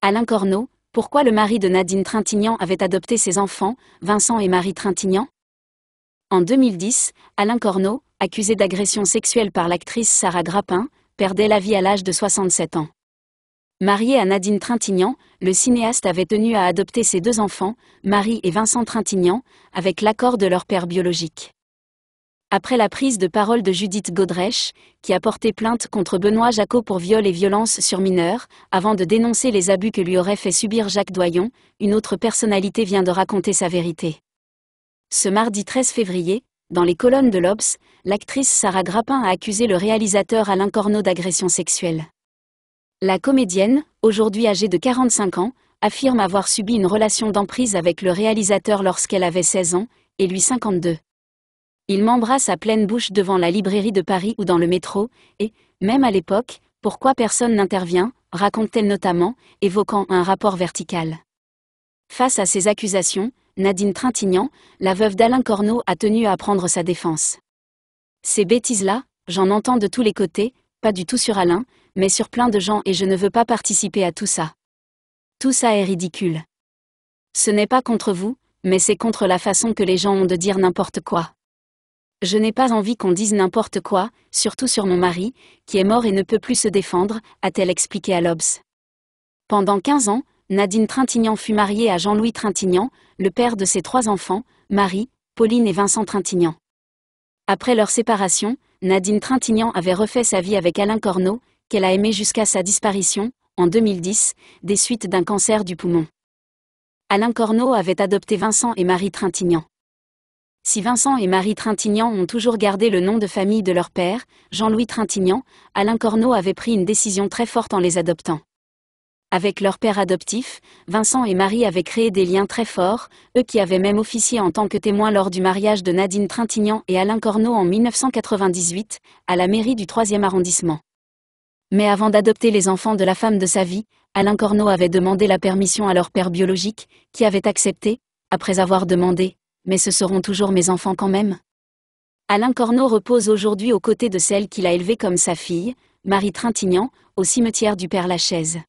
Alain Corneau, pourquoi le mari de Nadine Trintignant avait adopté ses enfants, Vincent et Marie Trintignant En 2010, Alain Corneau, accusé d'agression sexuelle par l'actrice Sarah Grappin, perdait la vie à l'âge de 67 ans. Marié à Nadine Trintignant, le cinéaste avait tenu à adopter ses deux enfants, Marie et Vincent Trintignant, avec l'accord de leur père biologique après la prise de parole de Judith Godrèche, qui a porté plainte contre Benoît Jacot pour viol et violence sur mineurs, avant de dénoncer les abus que lui aurait fait subir Jacques Doyon, une autre personnalité vient de raconter sa vérité. Ce mardi 13 février, dans les colonnes de l'Obs, l'actrice Sarah Grappin a accusé le réalisateur Alain Corneau d'agression sexuelle. La comédienne, aujourd'hui âgée de 45 ans, affirme avoir subi une relation d'emprise avec le réalisateur lorsqu'elle avait 16 ans, et lui 52. Il m'embrasse à pleine bouche devant la librairie de Paris ou dans le métro, et, même à l'époque, pourquoi personne n'intervient, raconte-t-elle notamment, évoquant un rapport vertical. Face à ces accusations, Nadine Trintignant, la veuve d'Alain Corneau, a tenu à prendre sa défense. Ces bêtises-là, j'en entends de tous les côtés, pas du tout sur Alain, mais sur plein de gens et je ne veux pas participer à tout ça. Tout ça est ridicule. Ce n'est pas contre vous, mais c'est contre la façon que les gens ont de dire n'importe quoi. Je n'ai pas envie qu'on dise n'importe quoi, surtout sur mon mari, qui est mort et ne peut plus se défendre, a-t-elle expliqué à l'Obs. Pendant 15 ans, Nadine Trintignant fut mariée à Jean-Louis Trintignant, le père de ses trois enfants, Marie, Pauline et Vincent Trintignant. Après leur séparation, Nadine Trintignant avait refait sa vie avec Alain Corneau, qu'elle a aimé jusqu'à sa disparition, en 2010, des suites d'un cancer du poumon. Alain Corneau avait adopté Vincent et Marie Trintignant. Si Vincent et Marie Trintignant ont toujours gardé le nom de famille de leur père, Jean-Louis Trintignant, Alain Corneau avait pris une décision très forte en les adoptant. Avec leur père adoptif, Vincent et Marie avaient créé des liens très forts, eux qui avaient même officié en tant que témoins lors du mariage de Nadine Trintignant et Alain Corneau en 1998, à la mairie du 3e arrondissement. Mais avant d'adopter les enfants de la femme de sa vie, Alain Corneau avait demandé la permission à leur père biologique, qui avait accepté, après avoir demandé, mais ce seront toujours mes enfants quand même. Alain Corneau repose aujourd'hui aux côtés de celle qu'il a élevée comme sa fille, Marie Trintignant, au cimetière du Père Lachaise.